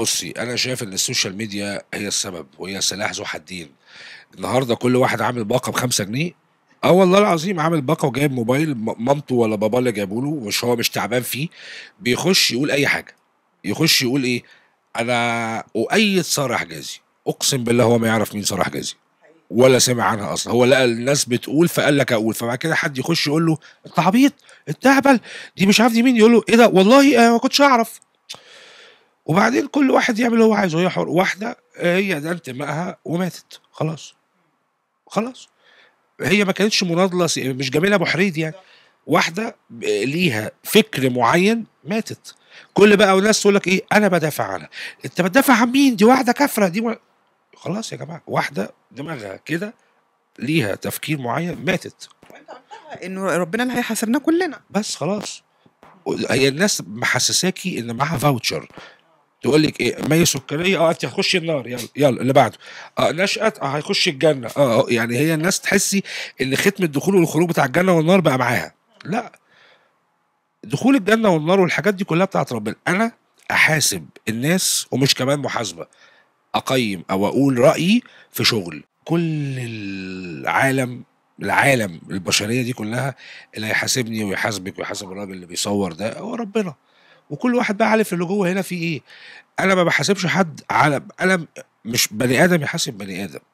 بصي انا شايف ان السوشيال ميديا هي السبب وهي سلاح ذو حدين النهارده كل واحد عامل باقه ب 5 جنيه اه والله العظيم عامل باقه وجايب موبايل مامته ولا باباه اللي جايبه له مش هو مش تعبان فيه بيخش يقول اي حاجه يخش يقول ايه انا اؤيد ساره حجازي اقسم بالله هو ما يعرف مين ساره حجازي ولا سمع عنها اصلا هو لقى الناس بتقول فقال لك اقول فبعد كده حد يخش يقول له انت عبيط انت دي مش عارف دي مين يقول له ايه ده والله انا ما كنتش اعرف وبعدين كل واحد يعمل اللي هو عايزه هي حر واحده آه، هي ده انتمائها وماتت خلاص خلاص هي ما كانتش مناضله مش جميله ابو حريد يعني واحده ليها فكر معين ماتت كل بقى وناس تقول لك ايه انا بدافع عنها انت بتدافع عن مين دي واحده كافره دي و... خلاص يا جماعه واحده دماغها كده ليها تفكير معين ماتت انه ربنا اللي هيحاسبنا كلنا بس خلاص هي الناس محسساكي ان معاها فاوتشر تقول لك ايه ميه سكريه اه انت هتخشي النار يلا يلا اللي بعده اه نشأت اه هيخش الجنه آه،, اه يعني هي الناس تحسي ان ختم الدخول والخروج بتاع الجنه والنار بقى معاها لا دخول الجنه والنار والحاجات دي كلها بتاعت ربنا انا احاسب الناس ومش كمان محاسبه اقيم او اقول رايي في شغل كل العالم العالم البشريه دي كلها اللي هيحاسبني ويحاسبك ويحاسب الراجل اللي بيصور ده هو ربنا وكل واحد بقى عارف اللي جوه هنا في ايه انا ما بحاسبش حد على انا مش بني ادم يحاسب بني ادم